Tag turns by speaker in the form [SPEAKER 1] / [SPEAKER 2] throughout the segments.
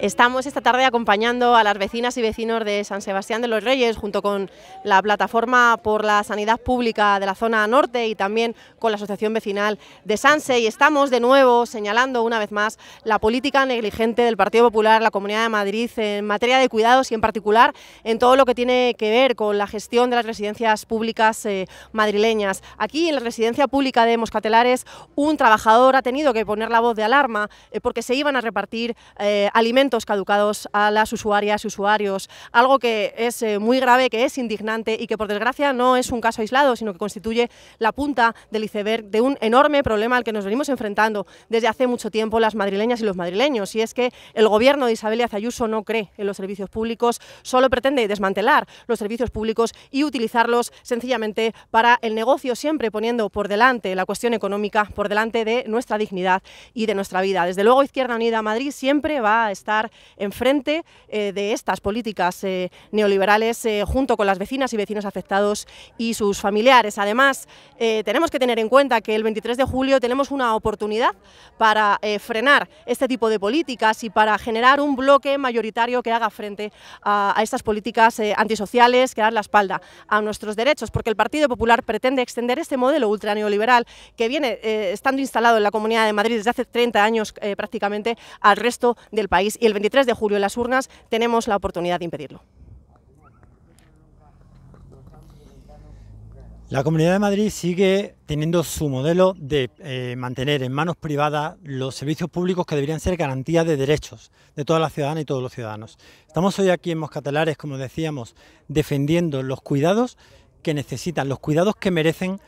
[SPEAKER 1] Estamos esta tarde acompañando a las vecinas y vecinos de San Sebastián de los Reyes junto con la plataforma por la sanidad pública de la zona norte y también con la Asociación Vecinal de Sanse y estamos de nuevo señalando una vez más la política negligente del Partido Popular, la Comunidad de Madrid en materia de cuidados y en particular en todo lo que tiene que ver con la gestión de las residencias públicas eh, madrileñas. Aquí en la residencia pública de Moscatelares un trabajador ha tenido que poner la voz de alarma eh, porque se iban a repartir eh, alimentos caducados a las usuarias y usuarios, algo que es eh, muy grave, que es indignante y que por desgracia no es un caso aislado, sino que constituye la punta del iceberg de un enorme problema al que nos venimos enfrentando desde hace mucho tiempo las madrileñas y los madrileños, y es que el gobierno de Isabel Díaz no cree en los servicios públicos, solo pretende desmantelar los servicios públicos y utilizarlos sencillamente para el negocio, siempre poniendo por delante la cuestión económica, por delante de nuestra dignidad y de nuestra vida. Desde luego Izquierda Unida Madrid siempre va a estar enfrente eh, de estas políticas eh, neoliberales eh, junto con las vecinas y vecinos afectados y sus familiares. Además, tenemos que tener en cuenta que el 23 de julio tenemos una oportunidad para frenar este tipo de políticas y para generar un bloque mayoritario que haga frente a, estas políticas antisociales, que dan la espalda a nuestros derechos, porque el Partido Popular pretende extender este modelo ultraneoliberal que viene estando instalado en la Comunidad de Madrid desde hace 30 años prácticamente al resto del país el 23 de julio en las urnas tenemos la oportunidad de impedirlo.
[SPEAKER 2] La Comunidad de Madrid sigue teniendo su modelo de eh, mantener en manos privadas los servicios públicos que deberían ser garantía de derechos de toda la ciudadana y todos los ciudadanos. Estamos hoy aquí en Moscatelares, como decíamos, defendiendo los cuidados que necesitan, los cuidados que merecen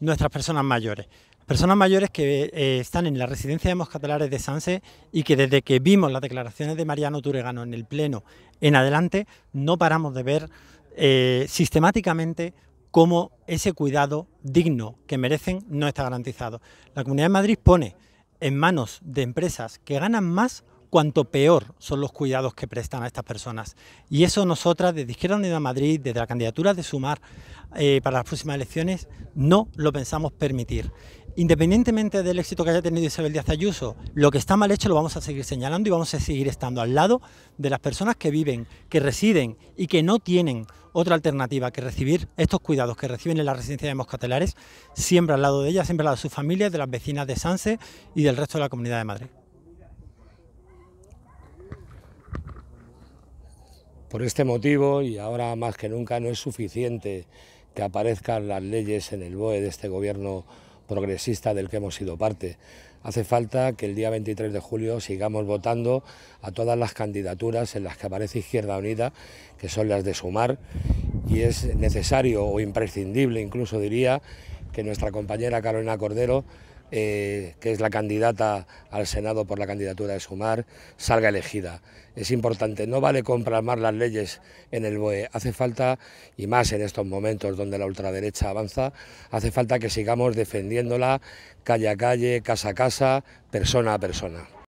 [SPEAKER 2] nuestras personas mayores. Personas mayores que eh, están en la residencia de Moscatelares de Sanse y que desde que vimos las declaraciones de Mariano Turegano en el Pleno en adelante, no paramos de ver eh, sistemáticamente cómo ese cuidado digno que merecen no está garantizado. La Comunidad de Madrid pone en manos de empresas que ganan más cuanto peor son los cuidados que prestan a estas personas. Y eso nosotras desde Izquierda Unida Madrid, desde la candidatura de Sumar eh, para las próximas elecciones, no lo pensamos permitir. Independientemente del éxito que haya tenido Isabel Díaz Ayuso, lo que está mal hecho lo vamos a seguir señalando y vamos a seguir estando al lado de las personas que viven, que residen y que no tienen otra alternativa que recibir estos cuidados que reciben en la residencia de Moscatelares, siempre al lado de ellas, siempre al lado de sus familias, de las vecinas de Sanse y del resto de la comunidad de Madrid.
[SPEAKER 3] Por este motivo, y ahora más que nunca, no es suficiente que aparezcan las leyes en el BOE de este gobierno progresista del que hemos sido parte. Hace falta que el día 23 de julio sigamos votando a todas las candidaturas en las que aparece Izquierda Unida, que son las de sumar, y es necesario o imprescindible, incluso diría, que nuestra compañera Carolina Cordero eh, que es la candidata al Senado por la candidatura de Sumar, salga elegida. Es importante, no vale comprar más las leyes en el BOE, hace falta, y más en estos momentos donde la ultraderecha avanza, hace falta que sigamos defendiéndola calle a calle, casa a casa, persona a persona.